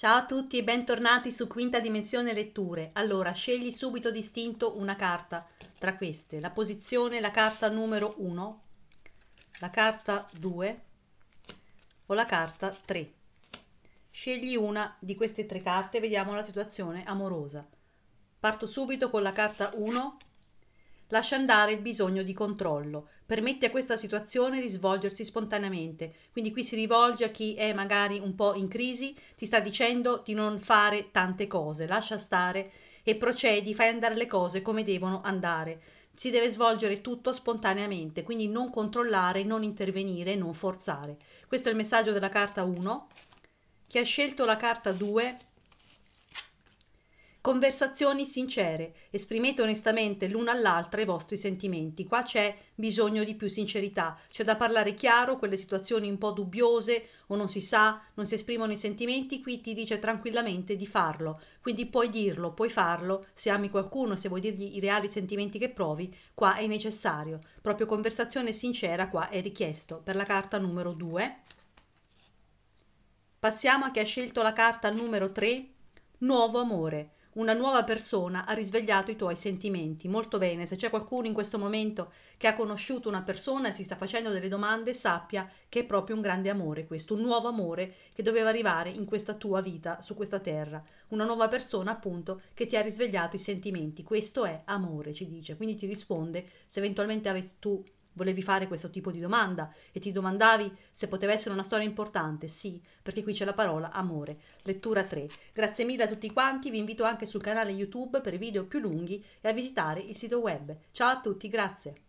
Ciao a tutti e bentornati su Quinta Dimensione Letture. Allora, scegli subito distinto una carta tra queste. La posizione, la carta numero 1, la carta 2 o la carta 3. Scegli una di queste tre carte, vediamo la situazione amorosa. Parto subito con la carta 1 lascia andare il bisogno di controllo, permette a questa situazione di svolgersi spontaneamente. Quindi qui si rivolge a chi è magari un po' in crisi, ti sta dicendo di non fare tante cose, lascia stare e procedi, fai andare le cose come devono andare. Si deve svolgere tutto spontaneamente, quindi non controllare, non intervenire, non forzare. Questo è il messaggio della carta 1. Chi ha scelto la carta 2 Conversazioni sincere. Esprimete onestamente l'una all'altra i vostri sentimenti. Qua c'è bisogno di più sincerità. C'è da parlare chiaro, quelle situazioni un po' dubbiose o non si sa, non si esprimono i sentimenti, qui ti dice tranquillamente di farlo. Quindi puoi dirlo, puoi farlo, se ami qualcuno, se vuoi dirgli i reali sentimenti che provi, qua è necessario. Proprio conversazione sincera qua è richiesto per la carta numero 2. Passiamo a chi ha scelto la carta numero 3, nuovo amore una nuova persona ha risvegliato i tuoi sentimenti. Molto bene, se c'è qualcuno in questo momento che ha conosciuto una persona e si sta facendo delle domande, sappia che è proprio un grande amore questo, un nuovo amore che doveva arrivare in questa tua vita, su questa terra. Una nuova persona appunto che ti ha risvegliato i sentimenti. Questo è amore, ci dice. Quindi ti risponde se eventualmente avessi tu Volevi fare questo tipo di domanda e ti domandavi se poteva essere una storia importante. Sì, perché qui c'è la parola amore. Lettura 3. Grazie mille a tutti quanti, vi invito anche sul canale YouTube per video più lunghi e a visitare il sito web. Ciao a tutti, grazie.